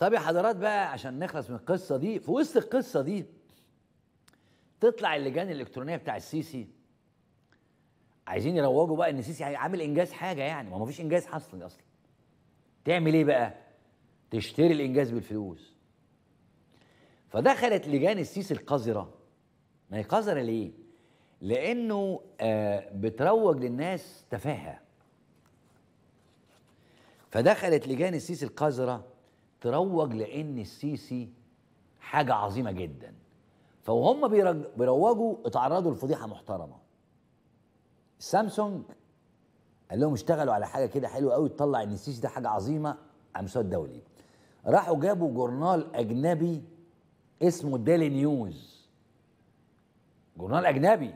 طب يا حضرات بقى عشان نخلص من القصه دي في وسط القصه دي تطلع اللجان الالكترونيه بتاع السيسي عايزين يروجوا بقى ان السيسي عامل انجاز حاجه يعني ما فيش انجاز حصل اصلا تعمل ايه بقى تشتري الانجاز بالفلوس فدخلت لجان السيسي القذره ما هي قذره ليه لانه آه بتروج للناس تفاهه فدخلت لجان السيسي القذره تروج لان السيسي حاجه عظيمه جدا فهم بيروجوا اتعرضوا لفضيحه محترمه سامسونج قال لهم اشتغلوا على حاجه كده حلوه قوي تطلع ان السيسي ده حاجه عظيمه على المستوى الدولي راحوا جابوا جورنال اجنبي اسمه ديلي نيوز جورنال اجنبي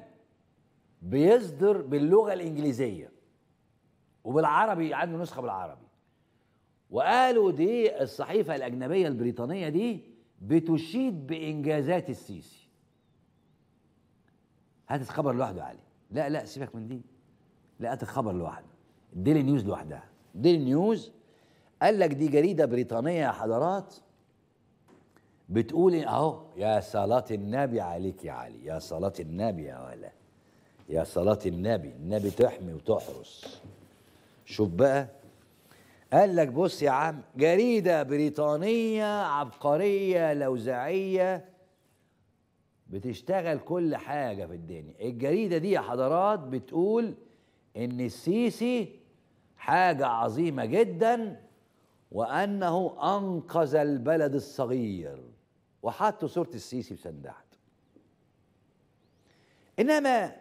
بيصدر باللغه الانجليزيه وبالعربي عنده نسخه بالعربي وقالوا دي الصحيفة الأجنبية البريطانية دي بتشيد بإنجازات السيسي هات الخبر لوحده علي لا لا سيبك من دي لا هات الخبر لوحده ديلي نيوز لوحدها ديلي نيوز قال لك دي جريدة بريطانية يا حضرات بتقول إيه؟ اهو يا صلاة النبي عليك يا علي يا صلاة النبي يا ولا يا صلاة النبي النبي تحمي وتحرس شوف بقى قال لك بص يا عم جريدة بريطانية عبقرية لوزعية بتشتغل كل حاجة في الدنيا الجريدة دي يا حضرات بتقول إن السيسي حاجة عظيمة جدا وأنه أنقذ البلد الصغير وحطوا صورة السيسي بسندحت إنما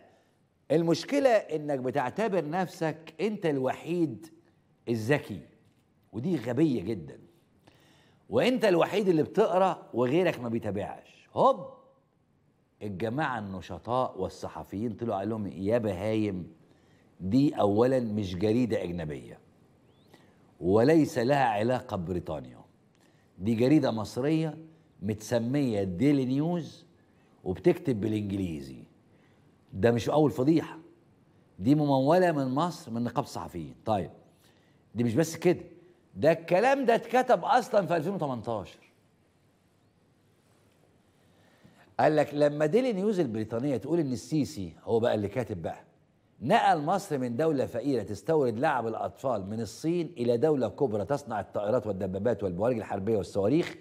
المشكلة إنك بتعتبر نفسك أنت الوحيد الذكي ودي غبيه جدا وانت الوحيد اللي بتقرا وغيرك ما بيتابعش هوب الجماعه النشطاء والصحفيين طلعوا قال لهم يا بهايم دي اولا مش جريده اجنبيه وليس لها علاقه ببريطانيا دي جريده مصريه متسميه ديلي نيوز وبتكتب بالانجليزي ده مش اول فضيحه دي مموله من مصر من نقابه الصحفيين طيب دي مش بس كده ده الكلام ده اتكتب اصلا في 2018 قال لك لما ديلي نيوز البريطانيه تقول ان السيسي هو بقى اللي كاتب بقى نقل مصر من دولة فقيرة تستورد لعب الأطفال من الصين إلى دولة كبرى تصنع الطائرات والدبابات والبوارج الحربية والصواريخ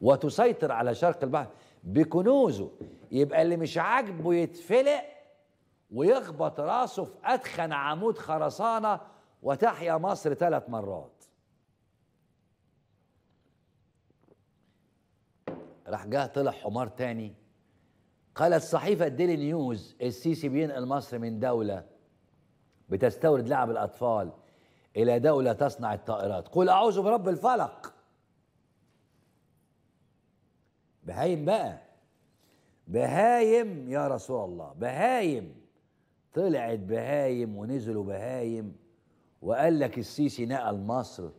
وتسيطر على شرق البحر بكنوزه يبقى اللي مش عاجبه يتفلق ويخبط راسه في أدخن عمود خرسانة وتحيا مصر ثلاث مرات راح جه طلع حمار تاني قالت صحيفة ديلي نيوز السيسي بينقل مصر من دولة بتستورد لعب الأطفال إلى دولة تصنع الطائرات قل أعوذ برب الفلق بهايم بقى بهايم يا رسول الله بهايم طلعت بهايم ونزلوا بهايم وقال لك السيسي نقل مصر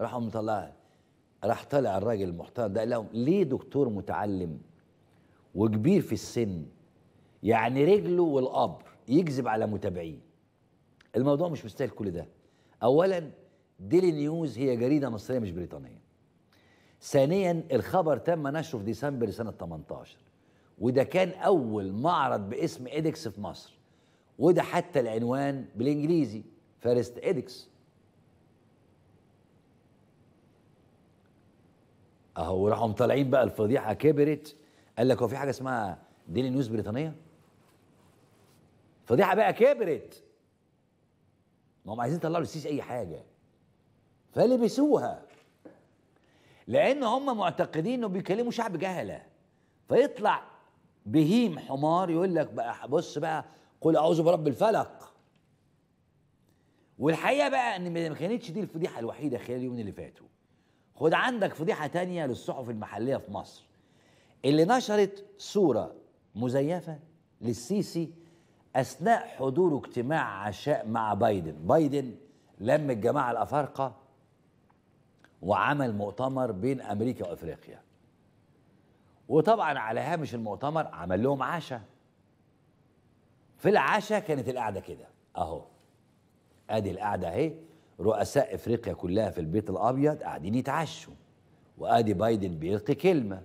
راحوا مطلعها راح طالع الراجل المحترم ده قال لهم ليه دكتور متعلم وكبير في السن يعني رجله والقبر يكذب على متابعيه الموضوع مش مستاهل كل ده اولا ديلي نيوز هي جريده مصريه مش بريطانيه ثانيا الخبر تم نشره في ديسمبر سنه 18 وده كان اول معرض باسم ايدكس في مصر وده حتى العنوان بالانجليزي فارست ايدكس اهو راحوا مطلعين بقى الفضيحه كبرت قال لك هو في حاجه اسمها ديلي نيوز بريطانيه الفضيحه بقى كبرت ما هم عايزين يطلعوا للسيسي اي حاجه فلبسوها لان هم معتقدين انه بيكلموا شعب جهله فيطلع بهيم حمار يقول لك بقى بص بقى قل اعوذ برب الفلق والحقيقه بقى ان ما كانتش دي الفضيحه الوحيده خلال اليومين اللي فاتوا خد عندك فضيحه تانية للصحف المحليه في مصر اللي نشرت صوره مزيفه للسيسي اثناء حضوره اجتماع عشاء مع بايدن بايدن لم الجماعه الافارقه وعمل مؤتمر بين امريكا وافريقيا وطبعا على هامش المؤتمر عمل لهم عشاء في العشاء كانت القعده كده اهو ادي القعده اهي رؤساء افريقيا كلها في البيت الابيض قاعدين يتعشوا وادي بايدن بيلقي كلمه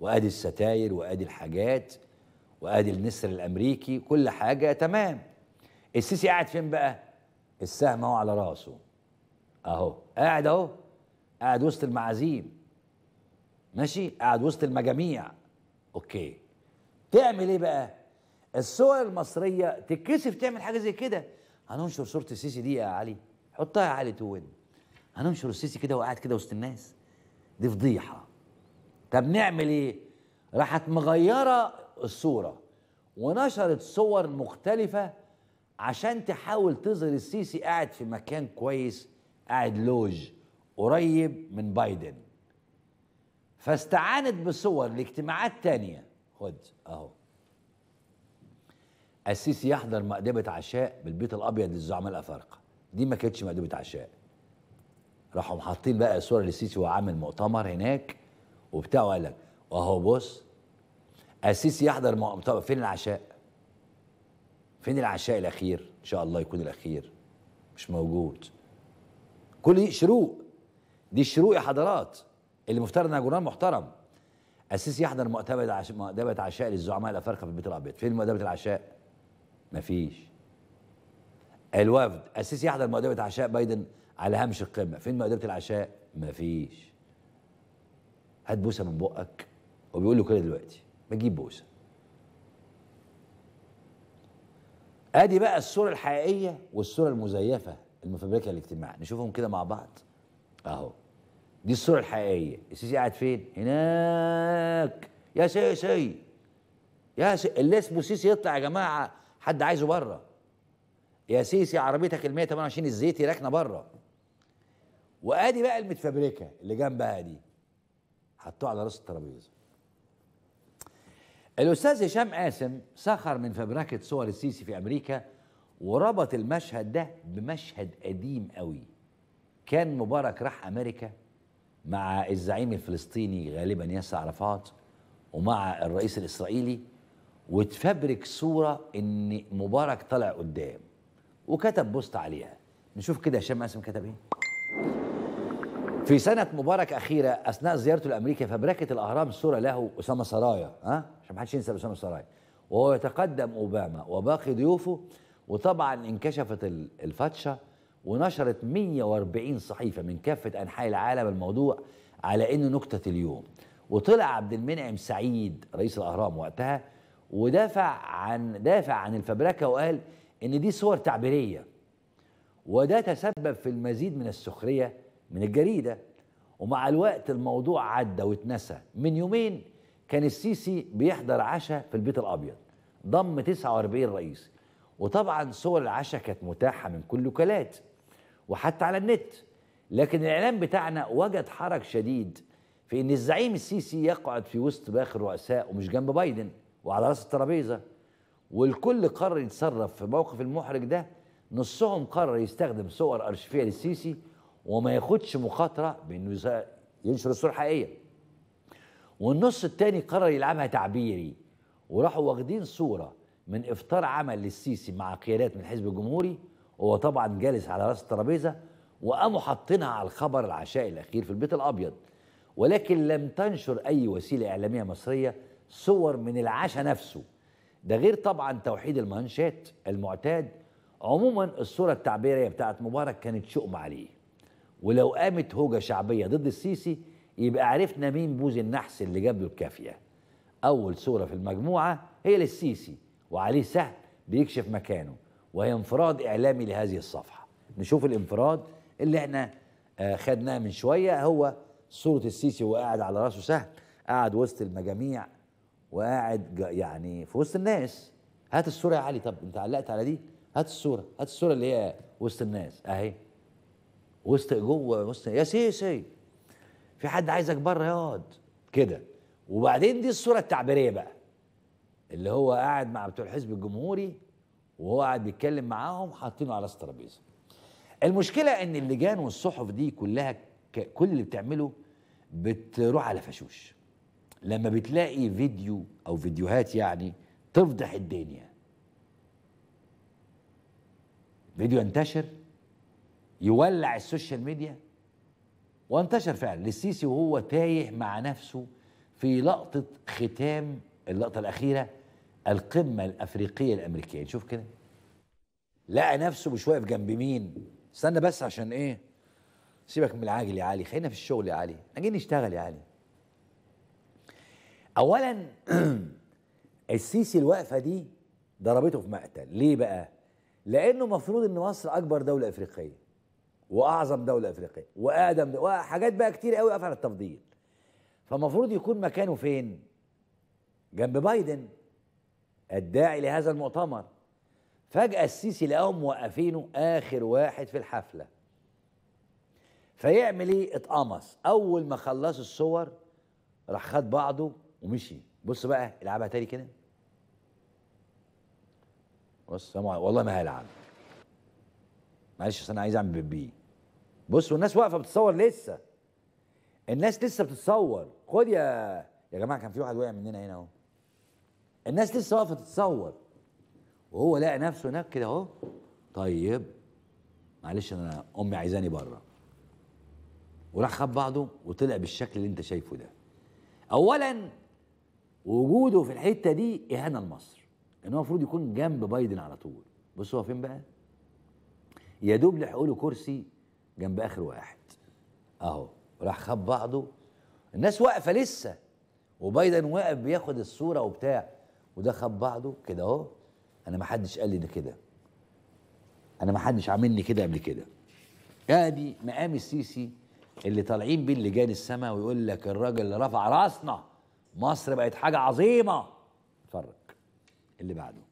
وادي الستاير وادي الحاجات وادي النسر الامريكي كل حاجه تمام السيسي قاعد فين بقى السهم اهو على راسه اهو قاعد اهو قاعد وسط المعازيم ماشي قاعد وسط المجاميع اوكي تعمل ايه بقى الصور المصريه تتكسف تعمل حاجه زي كده هننشر صوره السيسي دي يا علي حطها يا علي تو هننشر السيسي كده وقاعد كده وسط الناس دي فضيحه طب نعمل ايه راحت مغيره الصوره ونشرت صور مختلفه عشان تحاول تظهر السيسي قاعد في مكان كويس قاعد لوج قريب من بايدن فاستعانت بصور لاجتماعات تانية خد اهو السيسي يحضر مأدبة عشاء بالبيت الأبيض للزعماء الأفارقة دي ما كانتش مأدوبة عشاء راحوا حاطين بقى صورة للسيسي وهو عامل مؤتمر هناك وبتاع وقال لك اهو بص السيسي يحضر مؤتمر فين العشاء؟ فين العشاء الأخير؟ إن شاء الله يكون الأخير مش موجود كل دي شروق دي شروق يا حضرات اللي مفترض انها جورنال محترم السيسي يحضر مؤتمر عش... مؤتمر عشاء للزعماء الافارقه في البيت الابيض فين مؤتمر العشاء مفيش الوفد السيسي يحضر مؤدبة عشاء بايدن على هامش القمة فين مؤدبة العشاء مفيش هات بوسة من بقك وبيقول له كده دلوقتي ما تجيب بوسة ادي بقى الصورة الحقيقية والصورة المزيفة المفبركة للاجتماع نشوفهم كده مع بعض اهو دي الصورة الحقيقية السيسي قاعد فين هناك يا سيسي يا سي اللي اسمه سيسي يطلع يا جماعة حد عايزه بره يا سيسي عربيتك ال 128 الزيتي راكنه بره وادي بقى المتفبركه اللي جنبها دي حطوه على راس الترابيزه الاستاذ هشام قاسم سخر من فبركه صور السيسي في امريكا وربط المشهد ده بمشهد قديم قوي كان مبارك راح امريكا مع الزعيم الفلسطيني غالبا ياسر عرفات ومع الرئيس الاسرائيلي وتفبرك صوره ان مبارك طلع قدام وكتب بوست عليها نشوف كده هشام قاسم كتب ايه في سنة مبارك أخيرة أثناء زيارته لأمريكا فبركت الأهرام صورة له أسامة سرايا ها عشان محدش ينسى أسامة سرايا وهو يتقدم أوباما وباقي ضيوفه وطبعا انكشفت الفتشة ونشرت 140 صحيفة من كافة أنحاء العالم الموضوع على إنه نكتة اليوم وطلع عبد المنعم سعيد رئيس الأهرام وقتها ودافع عن دافع عن الفبركة وقال ان دي صور تعبيريه وده تسبب في المزيد من السخريه من الجريده ومع الوقت الموضوع عدى واتنسى من يومين كان السيسي بيحضر عشاء في البيت الابيض ضم 49 رئيس وطبعا صور العشاء كانت متاحه من كل الوكالات وحتى على النت لكن الاعلام بتاعنا وجد حرج شديد في ان الزعيم السيسي يقعد في وسط باخر رؤساء ومش جنب بايدن وعلى راس الترابيزه والكل قرر يتصرف في موقف المحرج ده نصهم قرر يستخدم صور ارشيفيه للسيسي وما ياخدش مخاطره بانه ينشر الصوره الحقيقيه والنص التاني قرر يلعبها تعبيري وراحوا واخدين صوره من افطار عمل للسيسي مع قيادات من الحزب الجمهوري وهو طبعا جالس على راس الترابيزه وقاموا حاطينها على الخبر العشائي الاخير في البيت الابيض ولكن لم تنشر اي وسيله اعلاميه مصريه صور من العشاء نفسه ده غير طبعا توحيد المانشات المعتاد عموما الصورة التعبيرية بتاعت مبارك كانت شؤم عليه ولو قامت هوجة شعبية ضد السيسي يبقى عرفنا مين بوز النحس اللي جاب له الكافية أول صورة في المجموعة هي للسيسي وعليه سهل بيكشف مكانه وهي انفراد إعلامي لهذه الصفحة نشوف الانفراد اللي احنا آه، خدناه من شوية هو صورة السيسي وقاعد على راسه سهل قاعد وسط المجاميع وقاعد يعني في وسط الناس هات الصوره يا علي طب انت علقت على دي هات الصوره هات الصوره اللي هي وسط الناس اهي وسط جوه وسط يا سيسي في حد عايزك بره يقعد كده وبعدين دي الصوره التعبيريه بقى اللي هو قاعد مع بتوع الحزب الجمهوري وهو قاعد بيتكلم معاهم حاطينه على الترابيزه المشكله ان اللجان والصحف دي كلها كل اللي بتعمله بتروح على فشوش لما بتلاقي فيديو او فيديوهات يعني تفضح الدنيا فيديو انتشر يولع السوشيال ميديا وانتشر فعلا للسيسي وهو تايه مع نفسه في لقطة ختام اللقطة الأخيرة القمة الأفريقية الأمريكية شوف كده لقى نفسه مش واقف جنب مين استنى بس عشان ايه سيبك من العاجل يا علي خلينا في الشغل يا علي نجي نشتغل يا علي اولا السيسي الوقفه دي ضربته في مقتل ليه بقى لانه مفروض ان مصر اكبر دوله افريقيه واعظم دوله افريقيه واقدم وحاجات بقى كتير قوي قفل التفضيل فمفروض يكون مكانه فين جنب بايدن الداعي لهذا المؤتمر فجأة السيسي لقاهم موقفينه آخر واحد في الحفلة فيعمل ايه اتقمص أول ما خلص الصور راح خد بعضه ومشي بص بقى العبها تاني كده بص والله ما هلعب معلش انا عايز اعمل بيبي بص والناس واقفه بتتصور لسه الناس لسه بتتصور خد يا يا جماعه كان في واحد وقع مننا هنا اهو الناس لسه واقفه تتصور وهو لقى نفسه هناك كده اهو طيب معلش انا امي عايزاني بره وراح خد بعضه وطلع بالشكل اللي انت شايفه ده اولا وجوده في الحته دي اهانه لمصر ان هو المفروض يكون جنب بايدن على طول بص هو فين بقى يا دوب لحقوا له كرسي جنب اخر واحد اهو راح خب بعضه الناس واقفه لسه وبايدن واقف بياخد الصوره وبتاع وده خب بعضه كده اهو انا ما حدش قال لي ده كده انا ما حدش عاملني كده قبل كده ادي مقام السيسي اللي طالعين بيه اللي اللجان السما ويقول لك الراجل اللي رفع راسنا مصر بقت حاجه عظيمه اتفرج اللي بعده